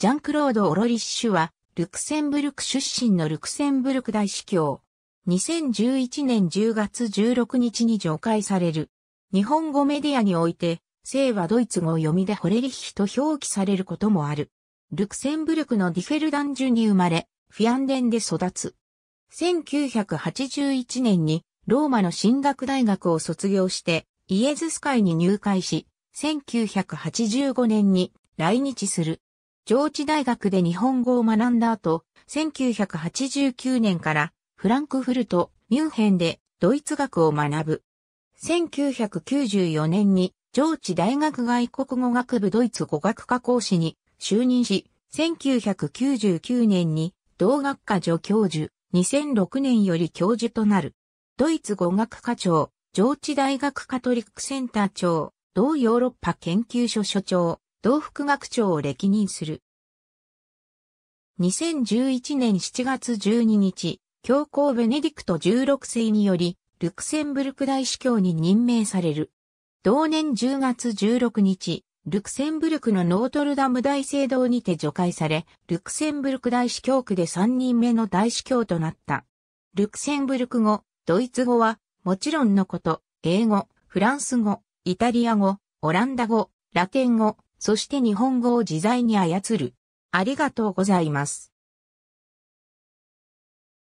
ジャンクロード・オロリッシュは、ルクセンブルク出身のルクセンブルク大司教。2011年10月16日に除外される。日本語メディアにおいて、姓はドイツ語読みでホレリヒと表記されることもある。ルクセンブルクのディフェルダンジュに生まれ、フィアンデンで育つ。1981年にローマの神学大学を卒業してイエズス会に入会し、1985年に来日する。上智大学で日本語を学んだ後、1989年からフランクフルト、ミュンヘンでドイツ学を学ぶ。1994年に上智大学外国語学部ドイツ語学科講師に就任し、1999年に同学科助教授、2006年より教授となる。ドイツ語学科長、上智大学カトリックセンター長、同ヨーロッパ研究所所長、同副学長を歴任する。2011年7月12日、教皇ベネディクト16世により、ルクセンブルク大司教に任命される。同年10月16日、ルクセンブルクのノートルダム大聖堂にて除会され、ルクセンブルク大司教区で3人目の大司教となった。ルクセンブルク語、ドイツ語は、もちろんのこと、英語、フランス語、イタリア語、オランダ語、ラテン語、そして日本語を自在に操る。ありがとうございます。